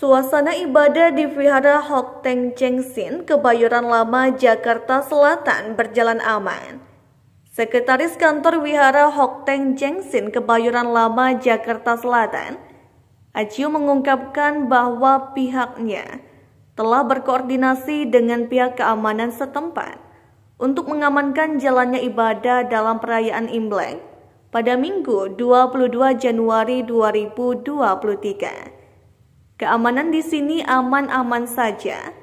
Suasana ibadah di Vihara Hok Teng Chengsin, Kebayoran Lama, Jakarta Selatan berjalan aman. Sekretaris Kantor Vihara Hok Teng Chengsin, Kebayoran Lama, Jakarta Selatan, Aciu mengungkapkan bahwa pihaknya telah berkoordinasi dengan pihak keamanan setempat untuk mengamankan jalannya ibadah dalam perayaan Imlek pada Minggu 22 Januari 2023. Keamanan di sini aman-aman saja.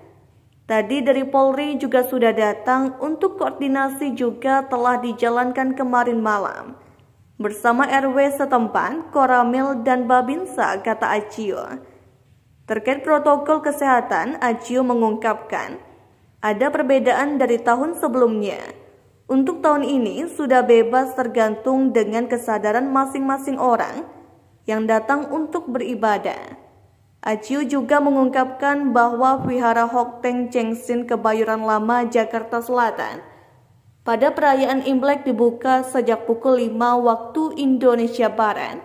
Tadi dari Polri juga sudah datang untuk koordinasi juga telah dijalankan kemarin malam. Bersama RW setempat, Koramil dan Babinsa, kata Acio. Terkait protokol kesehatan, Acio mengungkapkan, ada perbedaan dari tahun sebelumnya. Untuk tahun ini sudah bebas tergantung dengan kesadaran masing-masing orang yang datang untuk beribadah. Aciu juga mengungkapkan bahwa Wihara Hokteng Chengsin Kebayoran Lama, Jakarta Selatan pada perayaan Imlek dibuka sejak pukul 5 waktu Indonesia Barat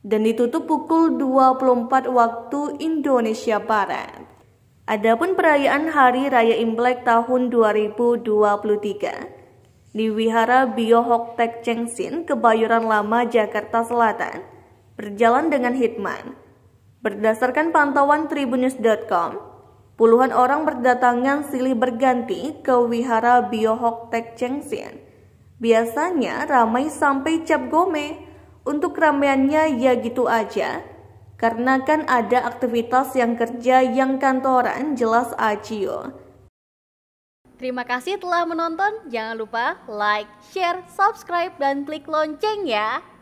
dan ditutup pukul 24 waktu Indonesia Barat. Adapun perayaan Hari Raya Imlek tahun 2023 di Wihara Biohoktek Chengsin, Kebayoran Lama, Jakarta Selatan berjalan dengan hikmat Berdasarkan pantauan tribunnews.com, puluhan orang berdatangan silih berganti ke wihara Biohok Tek Chengxian. Biasanya ramai sampai cap gome. Untuk ramaiannya ya gitu aja, karena kan ada aktivitas yang kerja yang kantoran jelas acio. Terima kasih telah menonton. Jangan lupa like, share, subscribe, dan klik lonceng ya.